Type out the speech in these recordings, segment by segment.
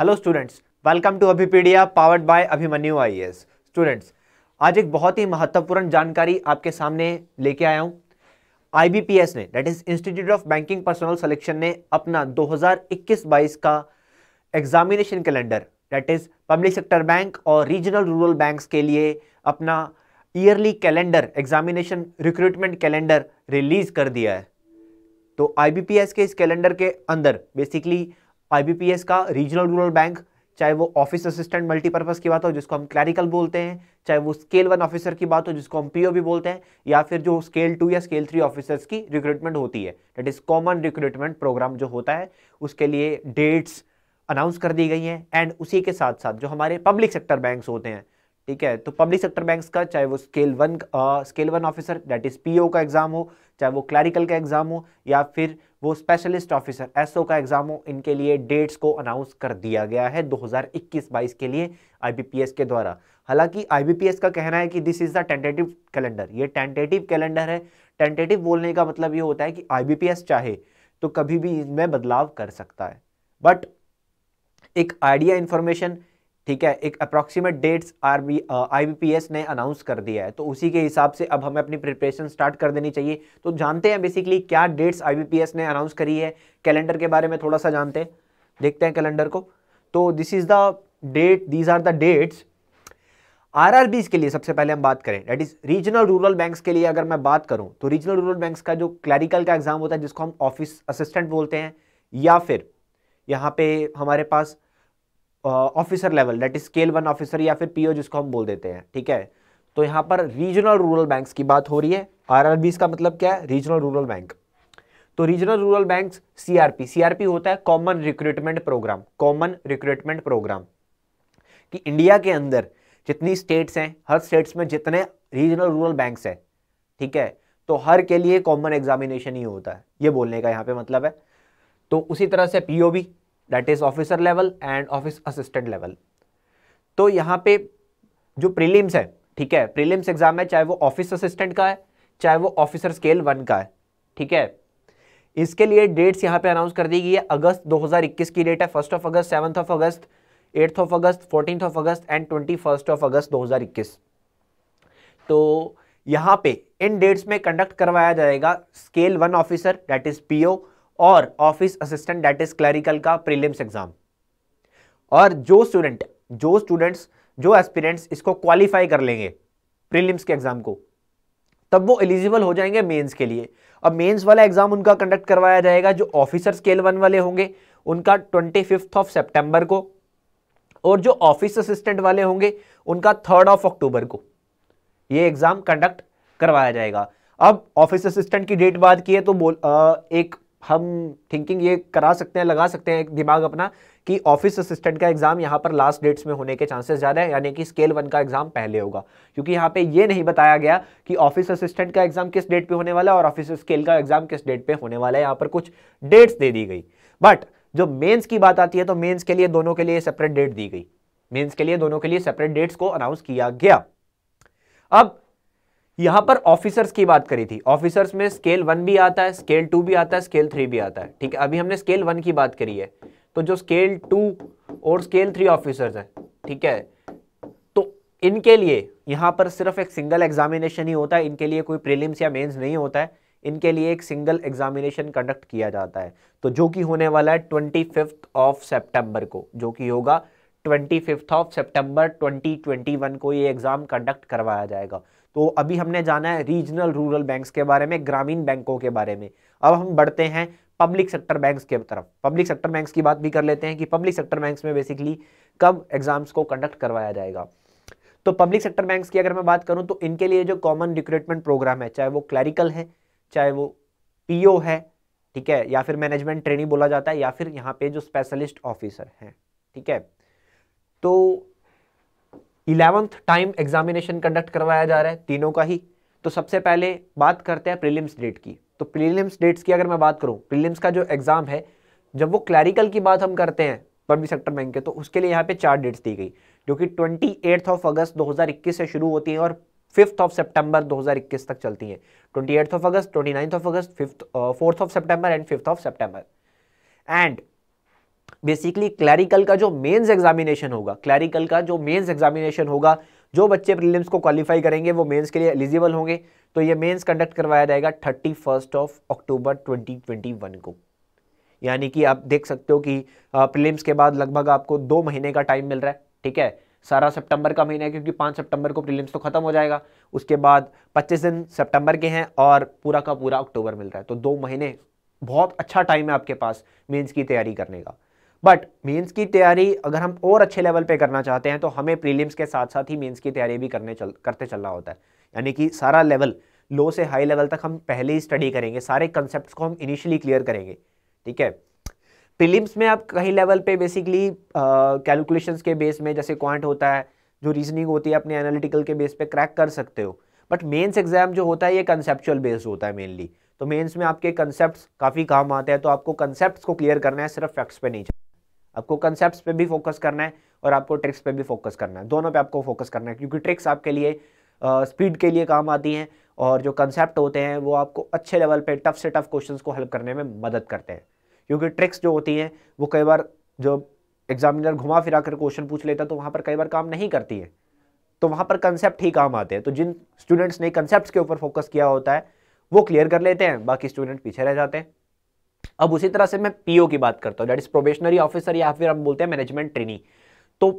hello students welcome to Abhipedia powered by Abhimanyu IAS students आज एक बहुत ही महत्वपूर्ण जानकारी आपके सामने लेके आया हूँ आईबीपीएस ने that is institute of banking personal selection ने अपना 2021-22 का examination calendar that is public sector bank और रीजनल रूरल बैंक के लिए अपना yearly calendar examination recruitment calendar release कर दिया है तो आई के इस कैलेंडर के अंदर बेसिकली आईबीपीएस का रीजनल रूरल बैंक चाहे वो ऑफिस असिस्टेंट मल्टीपर्पज़ की बात हो जिसको हम क्लैरिकल बोलते हैं चाहे वो स्केल वन ऑफिसर की बात हो जिसको हम पीओ भी बोलते हैं या फिर जो स्केल टू या स्केल थ्री ऑफिसर्स की रिक्रूटमेंट होती है that is common recruitment programme जो होता है उसके लिए डेट्स अनाउंस कर दी गई हैं एंड उसी के साथ साथ जो हमारे पब्लिक सेक्टर बैंक्स होते हैं ठीक है तो पब्लिक सेक्टर बैंक्स का चाहे वो scale one scale one officer that is PO का एग्जाम हो चाहे वो क्लैरिकल का एग्जाम हो या फिर वो स्पेशलिस्ट ऑफिसर एसओ का एग्जाम हो इनके लिए डेट्स को अनाउंस कर दिया गया है 2021-22 के लिए आईबीपीएस के द्वारा हालांकि आईबीपीएस का कहना है कि this is the tentative calendar ये टेंटेटिव कैलेंडर है टेंटेटिव बोलने का मतलब ये होता है कि आईबीपीएस चाहे तो कभी भी इसमें बदलाव कर सकता है बट एक आइडिया इन्फॉर्मेशन ठीक है एक approximate dates are B I B P S ने अनाउंस कर दिया है तो उसी के हिसाब से अब हमें अपनी प्रिपरेशन स्टार्ट कर देनी चाहिए तो जानते हैं बेसिकली क्या dates I B P S ने अनाउंस करी है कैलेंडर के बारे में थोड़ा सा जानते हैं देखते हैं कैलेंडर को तो this is the date these are the dates R R के लिए सबसे पहले हम बात करें that is regional rural banks के लिए अगर मैं बात करूँ तो रीजनल रूरल बैंक्स का जो क्लैरिकल का एग्जाम होता है जिसको हम ऑफिस असिस्टेंट बोलते हैं या फिर यहाँ पे हमारे पास officer level that is scale one officer या फिर पीओ जिसको हम बोल देते हैं ठीक है तो यहां पर रीजनल रूरल बैंक्स की बात हो रही है आरआरबी का मतलब क्या है रीजनल रूरल बैंक तो regional rural bank CRP CRP होता है common recruitment programme common recruitment programme कि इंडिया के अंदर जितनी स्टेट्स हैं हर स्टेट्स में जितने रीजनल रूरल बैंक्स हैं ठीक है तो हर के लिए कॉमन एग्जामिनेशन ही होता है ये बोलने का यहाँ पे मतलब है तो उसी तरह से POB that is officer level and office assistant level तो यहाँ पे जो प्रीलिम्स है ठीक है प्रीलिम्स एग्जाम है चाहे वो ऑफिस असिस्टेंट का है चाहे वो ऑफिसर स्केल वन का है ठीक है इसके लिए डेट्स यहाँ पे अनाउंस कर दी गई है अगस्त 2021 की डेट है first of August seventh of August eighth of August fourteen of August and twenty first of August दो तो यहाँ पे इन डेट्स में कंडक्ट करवाया जाएगा scale one officer that is PO और office assistant that is clerical का प्रीलिम्स एग्जाम और जो स्टूडेंट जो स्टूडेंट्स जो एस्पिरेंट्स इसको क्वालिफाई कर लेंगे प्रीलिम्स के एग्जाम को तब वो एलिजिबल हो जाएंगे मेंस के लिए अब मेंस वाला एग्जाम उनका कंडक्ट करवाया जाएगा जो ऑफिसर स्केल वन वाले होंगे उनका ट्वेंटी फिफ्थ ऑफ सेप्टेम्बर को और जो ऑफिस असिस्टेंट वाले होंगे उनका थर्ड ऑफ अक्टूबर को ये एग्जाम कंडक्ट करवाया जाएगा अब ऑफिस असिस्टेंट की डेट बात की है तो बोल आ, एक हम थिंकिंग ये करा सकते हैं लगा सकते हैं दिमाग अपना कि ऑफिस असिस्टेंट का एग्ज़ाम यहाँ पर लास्ट डेट्स में होने के चांसेस ज़्यादा है यानी कि स्केल वन का एग्ज़ाम पहले होगा क्योंकि यहाँ पे ये नहीं बताया गया कि ऑफिस असिस्टेंट का एग्ज़ाम किस डेट पे होने वाला है और ऑफिस स्केल का एग्ज़ाम किस डेट पे होने वाला है यहाँ पर कुछ डेट्स दे दी गई बट जो मेन्स की बात आती है तो मेन्स के लिए दोनों के लिए सेपरेट डेट दी गई मेन्स के लिए दोनों के लिए सेपरेट डेट्स को अनाउंस किया गया अब यहां पर ऑफिसर्स की बात करी थी ऑफिसर्स में स्केल वन भी आता है स्केल टू भी आता है स्केल थ्री भी आता है ठीक है अभी हमने स्केल वन की बात करी है तो जो स्केल टू और स्केल थ्री ऑफिसर्स हैं ठीक है तो इनके लिए यहां पर सिर्फ एक सिंगल एग्जामिनेशन ही होता है इनके लिए कोई प्रीलिम्स या मेन्स नहीं होता है इनके लिए एक सिंगल एग्जामिनेशन कंडक्ट किया जाता है तो जो कि होने वाला है ट्वेंटी फिफ्थ ऑफ सेप्टेम्बर को जो कि होगा twenty fifth of September twenty twenty one को ये एग्ज़ाम कंडक्ट करवाया जाएगा तो अभी हमने जाना है रीजनल रूरल बैंक्स के बारे में ग्रामीण बैंकों के बारे में अब हम बढ़ते हैं पब्लिक सेक्टर बैंक्स के तरफ पब्लिक सेक्टर बैंक्स की बात भी कर लेते हैं कि पब्लिक सेक्टर बैंक्स में बेसिकली कब एग्जाम्स को कंडक्ट करवाया जाएगा तो पब्लिक सेक्टर बैंक्स की अगर मैं बात करूं तो इनके लिए जो कॉमन रिक्रूटमेंट प्रोग्राम है चाहे वो क्लैरिकल है चाहे वो पीओ है ठीक है या फिर मैनेजमेंट ट्रेनिंग बोला जाता है या फिर यहाँ पे जो स्पेशलिस्ट ऑफिसर हैं ठीक है तो इलेवंथ टाइम एग्जामिनेशन कंडक्ट करवाया जा रहा है तीनों का ही तो सबसे पहले बात करते हैं प्रीलिम्स डेट की तो प्रीलिम्स डेट्स की अगर मैं बात करूं प्रीलिम्स का जो एग्ज़ाम है जब वो क्लैरिकल की बात हम करते हैं पब्लिक सेक्टर बैंक के तो उसके लिए यहाँ पे चार डेट्स दी गई जो कि ट्वेंटी एट्थ ऑफ अगस्त 2021 से शुरू होती हैं और फिफ्थ ऑफ सितंबर 2021 तक चलती हैं twenty eighth of August twenty ninth of August fifth fourth of September and fifth of September and basically clerical का जो मेंस एग्जामिनेशन होगा क्लैरिकल का जो मेंस एग्जामिनेशन होगा जो बच्चे प्रीलिम्स को क्वालिफाई करेंगे वो मेंस के लिए एलिजिबल होंगे तो ये मेंस कंडक्ट करवाया जाएगा thirty first of October one को यानी कि आप देख सकते हो कि प्रीलिम्स के बाद लगभग आपको दो महीने का टाइम मिल रहा है ठीक है सारा सितंबर का महीना है क्योंकि पाँच सितंबर को प्रीलिम्स तो खत्म हो जाएगा उसके बाद पच्चीस दिन सितंबर के हैं और पूरा का पूरा अक्टूबर मिल रहा है तो दो महीने बहुत अच्छा टाइम है आपके पास मेंस की तैयारी करने का बट मेंस की तैयारी अगर हम और अच्छे लेवल पे करना चाहते हैं तो हमें प्रीलिम्स के साथ साथ ही मेंस की तैयारी भी करने चल करते चलना होता है यानी कि सारा लेवल लो से हाई लेवल तक हम पहले ही स्टडी करेंगे सारे कंसेप्ट को हम इनिशियली क्लियर करेंगे ठीक है प्रीलिम्स में आप कहीं लेवल पे बेसिकली कैलकुलेशंस के बेस में जैसे क्वांट होता है जो रीजनिंग होती है अपने एनालिटिकल के बेस पे क्रैक कर सकते हो बट मेंस एग्जाम जो होता है ये कंसेप्चुअल बेस्ड होता है मेनली तो मेंस में आपके कंसेप्ट काफ़ी काम आते हैं तो आपको कंसेप्ट को क्लियर करना है सिर्फ फैक्ट्स पे नहीं चाहिए आपको कंसेप्ट पे भी फोकस करना है और आपको ट्रिक्स पे भी फोकस करना है दोनों पे आपको फोकस करना है क्योंकि ट्रिक्स आपके लिए स्पीड के लिए काम आती हैं और जो कंसेप्ट होते हैं वो आपको अच्छे लेवल पे टफ से टफ क्वेश्चंस को हल करने में मदद करते हैं क्योंकि ट्रिक्स जो होती हैं वो कई बार जो एग्जामिनर घुमा फिरा कर क्वेश्चन पूछ लेता है तो वहाँ पर कई बार काम नहीं करती है तो वहाँ पर कंसेप्ट ही काम आते हैं तो जिन स्टूडेंट्स ने कंसेप्ट के ऊपर फोकस किया होता है वो क्लियर कर लेते हैं बाकी स्टूडेंट पीछे रह जाते हैं अब उसी तरह से मैं पीओ की बात करता हूँ दैट इज प्रोबेशनरी ऑफिसर या फिर हम बोलते हैं मैनेजमेंट ट्रेनी तो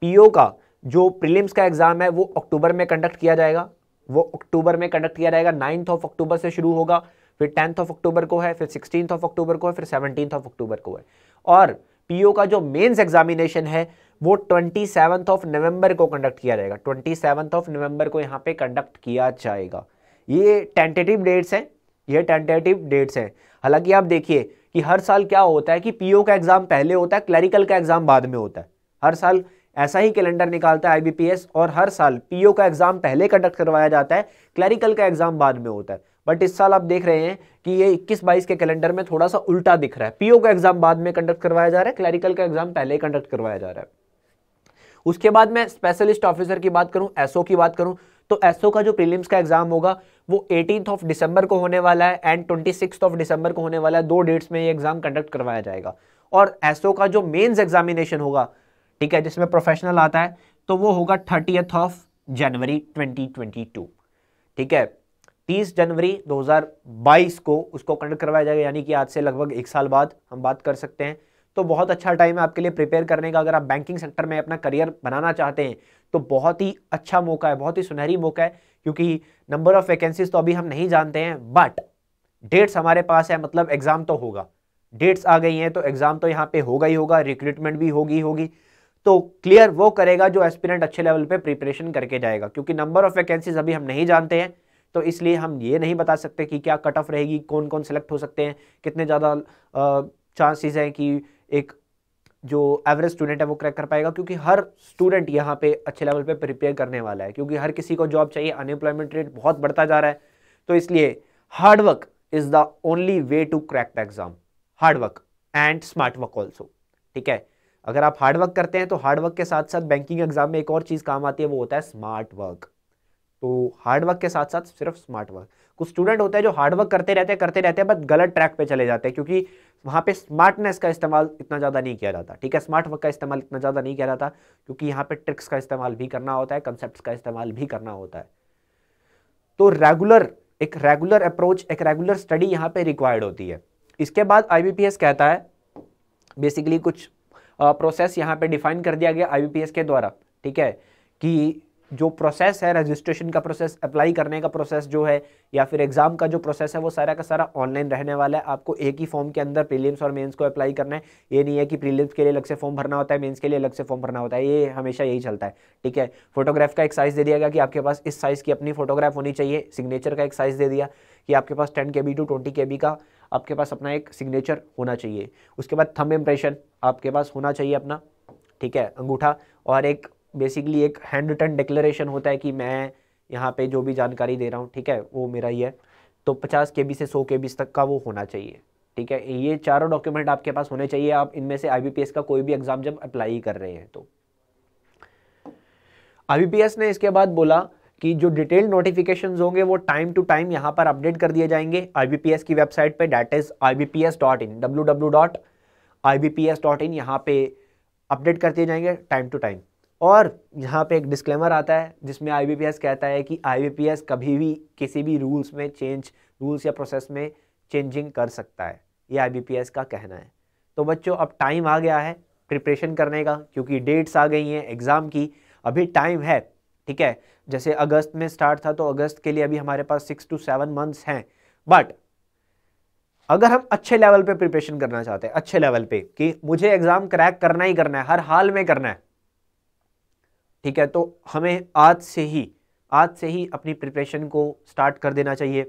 पीओ का जो प्रीलिम्स का एग्ज़ाम है वो अक्टूबर में कंडक्ट किया जाएगा वो अक्टूबर में कंडक्ट किया जाएगा नाइन्थ ऑफ अक्टूबर से शुरू होगा फिर टेंथ ऑफ अक्टूबर को है फिर सिक्सटीन ऑफ अक्टूबर को है फिर सेवनटीन ऑफ अक्टूबर को है और पीओ का जो मेन्स एग्जामिनेशन है वो ट्वेंटी सेवंथ ऑफ नवंबर को कंडक्ट किया जाएगा ट्वेंटी सेवन्थ ऑफ नवंबर को यहाँ पे कंडक्ट किया जाएगा ये टेंटेटिव डेट्स हैं ये टेंटेटिव डेट्स हैं हालांकि आप देखिए कि हर साल क्या होता है कि पीओ का एग्ज़ाम पहले होता है क्लरिकल का एग्ज़ाम बाद में होता है हर साल ऐसा ही कैलेंडर निकालता है आईबीपीएस और हर साल पीओ का एग्ज़ाम पहले कंडक्ट करवाया जाता है क्लरिकल का एग्ज़ाम बाद में होता है बट इस साल आप देख रहे हैं कि ये 21 बाईस के कैलेंडर में थोड़ा सा उल्टा दिख रहा है पीओ का एग्ज़ाम बाद में कंडक्ट करवाया जा रहा है क्लरिकल का एग्ज़ाम पहले कंडक्ट करवाया जा रहा है उसके बाद मैं स्पेशलिस्ट ऑफिसर की बात करूं एसओ की बात करूं तो एसओ का जो प्रीलिम्स का एग्जाम होगा वो एटीन ऑफ दिसंबर को होने वाला है एंड ट्वेंटी ऑफ दिसंबर को होने वाला है दो डेट्स में ये एग्जाम कंडक्ट करवाया जाएगा और एसओ का जो मेन्स एग्जामिनेशन होगा ठीक है जिसमें प्रोफेशनल आता है तो वो होगा थर्टी ऑफ जनवरी 2022 ठीक है 30 जनवरी 2022 को उसको कंडक्ट करवाया जाएगा यानी कि आज से लगभग एक साल बाद हम बात कर सकते हैं तो बहुत अच्छा टाइम है आपके लिए प्रिपेयर करने का अगर आप बैंकिंग सेक्टर में अपना करियर बनाना चाहते हैं तो बहुत ही अच्छा मौका है बहुत ही सुनहरी मौका है क्योंकि नंबर ऑफ वैकेंसीज तो अभी हम नहीं जानते हैं बट डेट्स हमारे पास है मतलब एग्ज़ाम तो होगा डेट्स आ गई हैं तो एग्ज़ाम तो यहाँ पे होगा ही होगा रिक्रूटमेंट भी होगी होगी तो क्लियर वो करेगा जो एस्पिरेंट अच्छे लेवल पे प्रिपरेशन करके जाएगा क्योंकि नंबर ऑफ वैकेंसीज अभी हम नहीं जानते हैं तो इसलिए हम ये नहीं बता सकते कि क्या कट ऑफ रहेगी कौन कौन सेलेक्ट हो सकते हैं कितने ज़्यादा चांसेस हैं कि एक जो एवरेज स्टूडेंट है वो क्रैक कर पाएगा क्योंकि हर स्टूडेंट यहाँ पे अच्छे लेवल पे प्रिपेयर करने वाला है क्योंकि हर किसी को जॉब चाहिए अनएम्प्लॉयमेंट रेट बहुत बढ़ता जा रहा है तो इसलिए hard work is the only way to crack the exam hard work and smart work also ठीक है अगर आप हार्डवर्क करते हैं तो हार्डवर्क के साथ साथ बैंकिंग एग्जाम में एक और चीज़ काम आती है वो होता है स्मार्ट वर्क तो हार्डवर्क के साथ साथ सिर्फ स्मार्ट वर्क कुछ स्टूडेंट होते हैं जो हार्डवर्क करते रहते हैं करते रहते हैं बट गलत ट्रैक पे चले जाते हैं क्योंकि वहाँ पे स्मार्टनेस का इस्तेमाल इतना ज़्यादा नहीं किया जाता ठीक है स्मार्ट वर्क का इस्तेमाल इतना ज़्यादा नहीं किया जाता क्योंकि यहाँ पे ट्रिक्स का इस्तेमाल भी करना होता है कंसेप्ट का इस्तेमाल भी करना होता है तो रेगुलर एक रेगुलर अप्रोच एक रेगुलर स्टडी यहाँ पे रिक्वायर्ड होती है इसके बाद आई कहता है बेसिकली कुछ प्रोसेस यहाँ पे डिफाइन कर दिया गया आई के द्वारा ठीक है कि जो प्रोसेस है रजिस्ट्रेशन का प्रोसेस अप्लाई करने का प्रोसेस जो है या फिर एग्ज़ाम का जो प्रोसेस है वो सारा का सारा ऑनलाइन रहने वाला है आपको एक ही फॉर्म के अंदर प्रीलिम्स और मेंस को अप्लाई करना है ये नहीं है कि प्रीलिम्स के लिए अलग से फॉर्म भरना होता है मेंस के लिए अलग से फॉर्म भरना होता है ये हमेशा यही चलता है ठीक है फोटोग्राफ का एक साइज़ दे दिया गया कि आपके पास इस साइज़ की अपनी फोटोग्राफ होनी चाहिए सिग्नेचर का एक साइज़ दे दिया कि आपके पास ten K B to twenty K B का आपके पास अपना एक सिग्नेचर होना चाहिए उसके बाद थम इम्प्रेशन आपके पास होना चाहिए अपना ठीक है अंगूठा और एक बेसिकली एक हैंड रिटर्न डिक्लेरेशन होता है कि मैं यहाँ पे जो भी जानकारी दे रहा हूँ ठीक है वो मेरा ही है तो पचास के बी से सौ के तक का वो होना चाहिए ठीक है ये चारों डॉक्यूमेंट आपके पास होने चाहिए आप इनमें से आई का कोई भी एग्ज़ाम जब अप्लाई कर रहे हैं तो आई ने इसके बाद बोला कि जो डिटेल्ड नोटिफिकेशन होंगे वो टाइम टू टाइम यहाँ पर अपडेट कर दिए जाएंगे आई की वेबसाइट पर that is I B P S dot in W W dot I B P S dot in यहाँ पे अपडेट कर दिए जाएंगे टाइम टू टाइम और यहाँ पे एक डिस्क्लेमर आता है जिसमें आई कहता है कि आई कभी भी किसी भी रूल्स में चेंज रूल्स या प्रोसेस में चेंजिंग कर सकता है ये आई का कहना है तो बच्चों अब टाइम आ गया है प्रिपरेशन करने का क्योंकि डेट्स आ गई हैं एग्ज़ाम की अभी टाइम है ठीक है जैसे अगस्त में स्टार्ट था तो अगस्त के लिए अभी हमारे पास सिक्स टू सेवन मंथ्स हैं बट अगर हम अच्छे लेवल पे प्रिपरेशन करना चाहते हैं अच्छे लेवल पे कि मुझे एग्ज़ाम क्रैक करना ही करना है हर हाल में करना है ठीक है तो हमें आज से ही आज से ही अपनी प्रिपरेशन को स्टार्ट कर देना चाहिए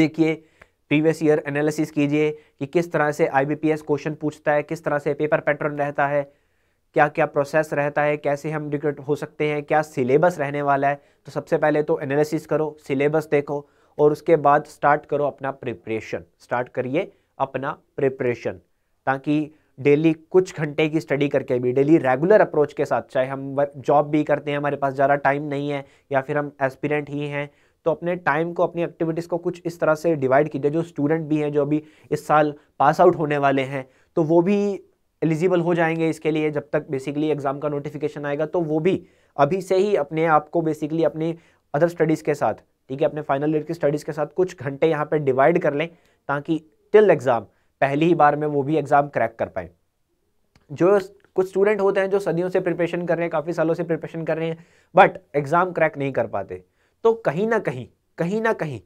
देखिए प्रीवियस ईयर एनालिसिस कीजिए कि किस तरह से आईबीपीएस क्वेश्चन पूछता है किस तरह से पेपर पैटर्न रहता है क्या क्या प्रोसेस रहता है कैसे हम रिक्रूट हो सकते हैं क्या सिलेबस रहने वाला है तो सबसे पहले तो एनालिसिस करो सिलेबस देखो और उसके बाद स्टार्ट करो अपना प्रिपरेशन स्टार्ट करिए अपना प्रिपरेशन ताकि डेली कुछ घंटे की स्टडी करके भी डेली रेगुलर अप्रोच के साथ चाहे हम जॉब भी करते हैं हमारे पास ज़्यादा टाइम नहीं है या फिर हम एस्पिरेंट ही हैं तो अपने टाइम को अपनी एक्टिविटीज़ को कुछ इस तरह से डिवाइड कीजिए जो स्टूडेंट भी हैं जो अभी इस साल पास आउट होने वाले हैं तो वो भी एलिजिबल हो जाएंगे इसके लिए जब तक बेसिकली एग्ज़ाम का नोटिफिकेशन आएगा तो वो भी अभी से ही अपने आप को बेसिकली अपने अदर स्टडीज़ के साथ ठीक है अपने फाइनल ईयर की स्टडीज़ के साथ कुछ घंटे यहाँ पर डिवाइड कर लें ताकि टिल एग्ज़ाम पहली ही बार में वो भी एग्ज़ाम क्रैक कर पाए जो कुछ स्टूडेंट होते हैं जो सदियों से प्रिपरेशन कर रहे हैं काफ़ी सालों से प्रिपरेशन कर रहे हैं बट एग्ज़ाम क्रैक नहीं कर पाते तो कहीं ना कहीं कहीं ना कहीं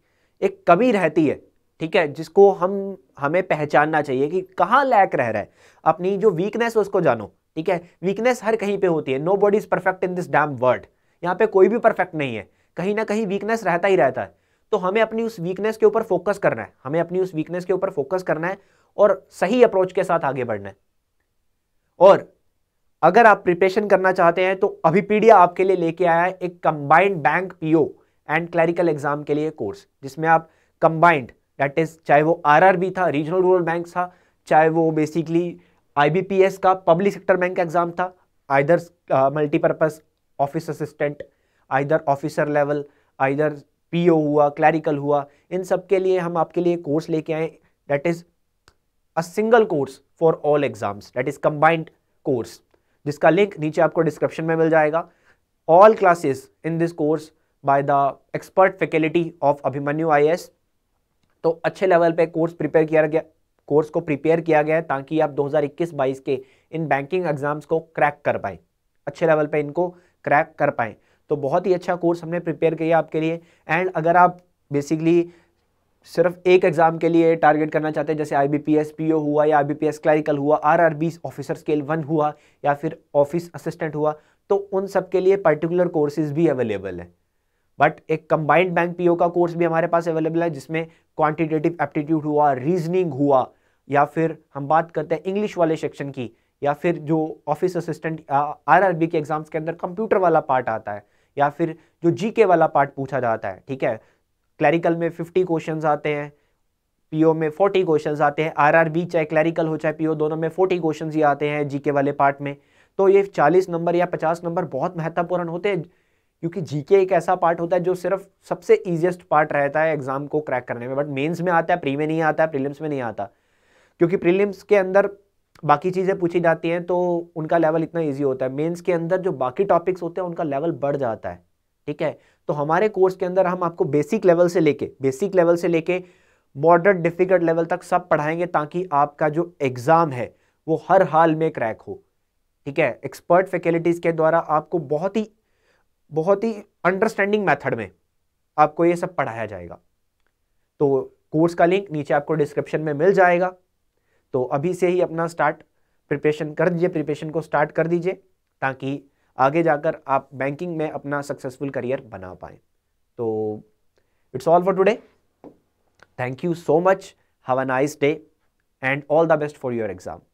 एक कमी रहती है ठीक है जिसको हम हमें पहचानना चाहिए कि कहाँ लैक रह रहा है अपनी जो वीकनेस है उसको जानो ठीक है वीकनेस हर कहीं पे होती है nobody is perfect in this damn world यहाँ पे कोई भी परफेक्ट नहीं है कहीं ना कहीं वीकनेस रहता ही रहता है तो हमें अपनी उस वीकनेस के ऊपर फोकस करना है हमें अपनी उस वीकनेस के ऊपर फोकस करना है और सही अप्रोच के साथ आगे बढ़ना है और अगर आप प्रिपरेशन करना चाहते हैं तो अभिपीडिया आपके लिए लेके आया है एक combined bank PO and clerical exam के लिए कोर्स जिसमें आप कंबाइंड दैट इज चाहे वो आरआरबी था रीजनल रूरल बैंक था चाहे वो बेसिकली आईबीपीएस का पब्लिक सेक्टर बैंक का एग्जाम था either multipurpose office assistant either officer level either PO हुआ क्लैरिकल हुआ इन सब के लिए हम आपके लिए कोर्स लेके आए that is a single course for all exams that is combined course जिसका लिंक नीचे आपको डिस्क्रिप्शन में मिल जाएगा all classes in this course by the expert faculty of Abhimanyu I तो अच्छे लेवल पे कोर्स प्रिपेयर किया गया कोर्स को प्रिपेयर किया गया है ताकि आप 2021-22 के इन बैंकिंग एग्जाम्स को क्रैक कर पाए अच्छे लेवल पे इनको क्रैक कर पाए तो बहुत ही अच्छा कोर्स हमने प्रिपेयर किया आपके लिए एंड अगर आप बेसिकली सिर्फ एक एग्जाम के लिए टारगेट करना चाहते हैं जैसे आईबीपीएस पीओ हुआ या आईबीपीएस क्लरिकल हुआ आरआरबी ऑफिसर स्केल वन हुआ या फिर ऑफिस असिस्टेंट हुआ तो उन सब के लिए पर्टिकुलर कोर्सेज भी अवेलेबल है बट एक कंबाइंड बैंक पीओ का कोर्स भी हमारे पास अवेलेबल है जिसमें क्वांटिटेटिव एप्टीट्यूड हुआ रीजनिंग हुआ या फिर हम बात करते हैं इंग्लिश वाले सेक्शन की या फिर जो ऑफिस असिस्टेंट आर के एग्जाम्स के अंदर कंप्यूटर वाला पार्ट आता है या फिर जो जीके वाला पार्ट पूछा जाता है ठीक है क्लैरिकल में फिफ्टी क्वेश्चन आते हैं पीओ में 40 क्वेश्चंस आते हैं आरआरबी चाहे क्लैरिकल हो चाहे पीओ दोनों में 40 क्वेश्चंस ही आते हैं जीके वाले पार्ट में तो ये 40 नंबर या 50 नंबर बहुत महत्वपूर्ण होते हैं क्योंकि जीके एक ऐसा पार्ट होता है जो सिर्फ सबसे ईजिएस्ट पार्ट रहता है एग्जाम को क्रैक करने में बट मेन्स में आता है प्री में नहीं आता है प्रिलियम्स में नहीं आता क्योंकि प्रिलियम्स के अंदर बाकी चीज़ें पूछी जाती हैं तो उनका लेवल इतना ईजी होता है मेन्स के अंदर जो बाकी टॉपिक्स होते हैं उनका लेवल बढ़ जाता है ठीक है तो हमारे कोर्स के अंदर हम आपको बेसिक लेवल से लेके बेसिक लेवल से लेके मॉडर्न डिफिकल्ट लेवल तक सब पढ़ाएंगे ताकि आपका जो एग्ज़ाम है वो हर हाल में क्रैक हो ठीक है एक्सपर्ट फैकल्टीज़ के द्वारा आपको बहुत ही बहुत ही अंडरस्टैंडिंग मेथड में आपको ये सब पढ़ाया जाएगा तो कोर्स का लिंक नीचे आपको डिस्क्रिप्शन में मिल जाएगा तो अभी से ही अपना स्टार्ट प्रिपरेशन कर दीजिए प्रिपरेशन को स्टार्ट कर दीजिए ताकि आगे जाकर आप बैंकिंग में अपना सक्सेसफुल करियर बना पाएं तो it's all for today thank you so much have a nice day and all the best for your exam